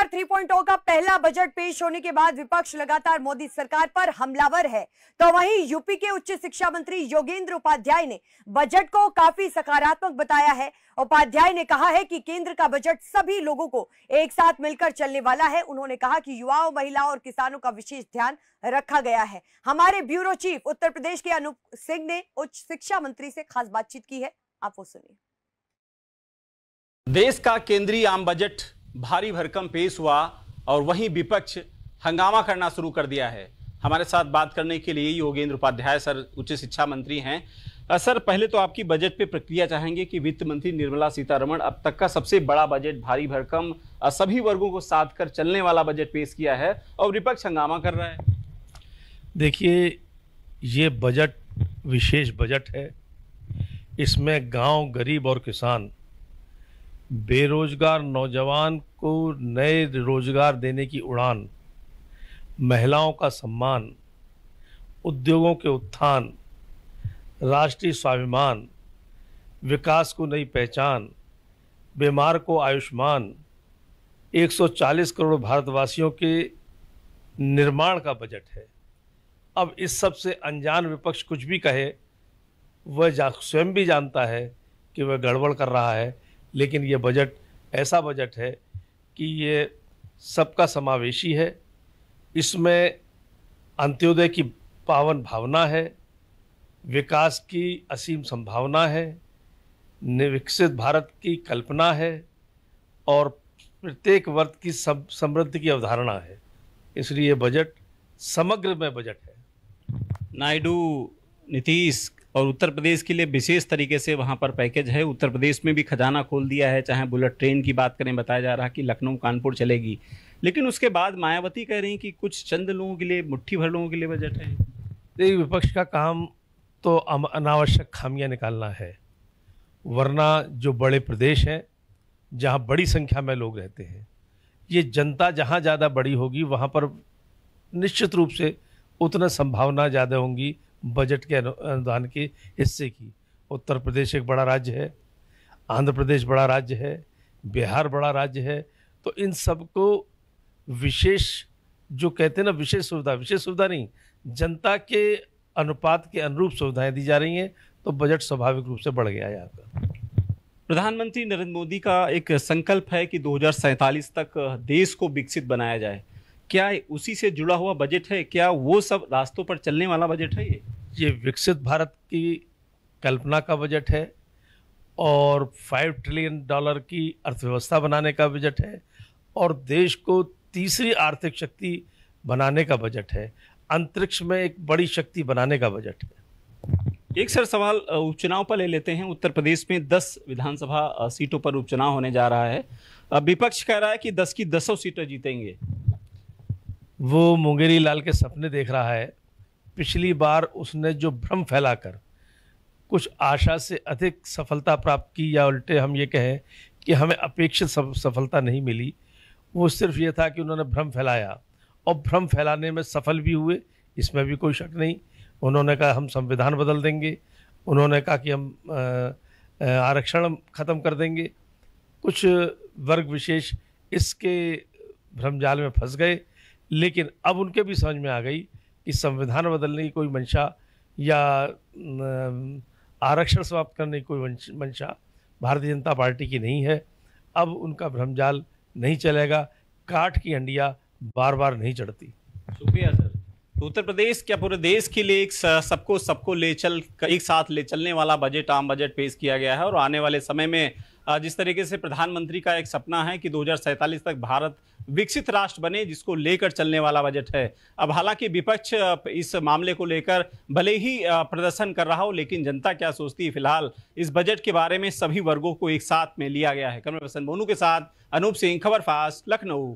सरकार 3.0 का पहला बजट पेश होने के बाद विपक्ष लगातार मोदी सरकार पर हमलावर है तो वहीं यूपी के उच्च शिक्षा मंत्री योगेंद्र उपाध्याय ने बजट को काफी सकारात्मक बताया है उपाध्याय ने कहा है कि केंद्र का बजट सभी लोगों को एक साथ मिलकर चलने वाला है उन्होंने कहा कि युवाओं महिलाओं और किसानों का विशेष ध्यान रखा गया है हमारे ब्यूरो चीफ उत्तर प्रदेश के अनुप सिंह ने उच्च शिक्षा मंत्री से खास बातचीत की है आप वो सुनिए देश का केंद्रीय आम बजट भारी भरकम पेश हुआ और वहीं विपक्ष हंगामा करना शुरू कर दिया है हमारे साथ बात करने के लिए योगेंद्र उपाध्याय सर उच्च शिक्षा मंत्री हैं सर पहले तो आपकी बजट पे प्रक्रिया चाहेंगे कि वित्त मंत्री निर्मला सीतारमण अब तक का सबसे बड़ा बजट भारी भरकम सभी वर्गों को साथ कर चलने वाला बजट पेश किया है और विपक्ष हंगामा कर रहा है देखिए ये बजट विशेष बजट है इसमें गांव गरीब और किसान बेरोजगार नौजवान को नए रोजगार देने की उड़ान महिलाओं का सम्मान उद्योगों के उत्थान राष्ट्रीय स्वाभिमान विकास को नई पहचान बीमार को आयुष्मान 140 करोड़ भारतवासियों के निर्माण का बजट है अब इस सब से अनजान विपक्ष कुछ भी कहे वह स्वयं भी जानता है कि वह गड़बड़ कर रहा है लेकिन ये बजट ऐसा बजट है कि ये सबका समावेशी है इसमें अंत्योदय की पावन भावना है विकास की असीम संभावना है निविकसित भारत की कल्पना है और प्रत्येक वर्ग की सब समृद्धि की अवधारणा है इसलिए बजट समग्र में बजट है नायडू नीतीश और उत्तर प्रदेश के लिए विशेष तरीके से वहाँ पर पैकेज है उत्तर प्रदेश में भी खजाना खोल दिया है चाहे बुलेट ट्रेन की बात करें बताया जा रहा है कि लखनऊ कानपुर चलेगी लेकिन उसके बाद मायावती कह रही हैं कि कुछ चंद लोगों के लिए मुट्ठी भर लोगों के लिए बजट है देखिए विपक्ष का काम तो अनावश्यक खामियाँ निकालना है वरना जो बड़े प्रदेश हैं जहाँ बड़ी संख्या में लोग रहते हैं ये जनता जहाँ ज़्यादा बड़ी होगी वहाँ पर निश्चित रूप से उतना संभावना ज़्यादा होंगी बजट के अनुदान के हिस्से की उत्तर प्रदेश एक बड़ा राज्य है आंध्र प्रदेश बड़ा राज्य है बिहार बड़ा राज्य है तो इन सबको विशेष जो कहते हैं ना विशेष सुविधा विशेष सुविधा नहीं जनता के अनुपात के अनुरूप सुविधाएं दी जा रही हैं तो बजट स्वाभाविक रूप से बढ़ गया है यहाँ पर प्रधानमंत्री नरेंद्र मोदी का एक संकल्प है कि दो तक देश को विकसित बनाया जाए क्या उसी से जुड़ा हुआ बजट है क्या वो सब रास्तों पर चलने वाला बजट है ये ये विकसित भारत की कल्पना का बजट है और फाइव ट्रिलियन डॉलर की अर्थव्यवस्था बनाने का बजट है और देश को तीसरी आर्थिक शक्ति बनाने का बजट है अंतरिक्ष में एक बड़ी शक्ति बनाने का बजट है एक सर सवाल उपचुनाव पर ले लेते हैं उत्तर प्रदेश में 10 विधानसभा सीटों पर उपचुनाव होने जा रहा है विपक्ष कह रहा है कि 10 की दसों सीटें जीतेंगे वो मुंगेरी लाल के सपने देख रहा है पिछली बार उसने जो भ्रम फैलाकर कुछ आशा से अधिक सफलता प्राप्त की या उल्टे हम ये कहें कि हमें अपेक्षित सफलता नहीं मिली वो सिर्फ ये था कि उन्होंने भ्रम फैलाया और भ्रम फैलाने में सफल भी हुए इसमें भी कोई शक नहीं उन्होंने कहा हम संविधान बदल देंगे उन्होंने कहा कि हम आरक्षण ख़त्म कर देंगे कुछ वर्ग विशेष इसके भ्रमजाल में फंस गए लेकिन अब उनके भी समझ में आ गई कि संविधान बदलने की कोई मंशा या आरक्षण समाप्त करने की कोई मंशा भारतीय जनता पार्टी की नहीं है अब उनका भ्रमजाल नहीं चलेगा काट की हंडिया बार बार नहीं चढ़ती शुक्रिया सर तो उत्तर प्रदेश क्या पूरे देश के लिए एक सबको सबको ले चल एक साथ ले चलने वाला बजट आम बजट पेश किया गया है और आने वाले समय में जिस तरीके से प्रधानमंत्री का एक सपना है कि दो तक भारत विकसित राष्ट्र बने जिसको लेकर चलने वाला बजट है अब हालांकि विपक्ष इस मामले को लेकर भले ही प्रदर्शन कर रहा हो लेकिन जनता क्या सोचती है फिलहाल इस बजट के बारे में सभी वर्गों को एक साथ में लिया गया है कमल बसंत मोनू के साथ अनूप सिंह खबर फास्ट लखनऊ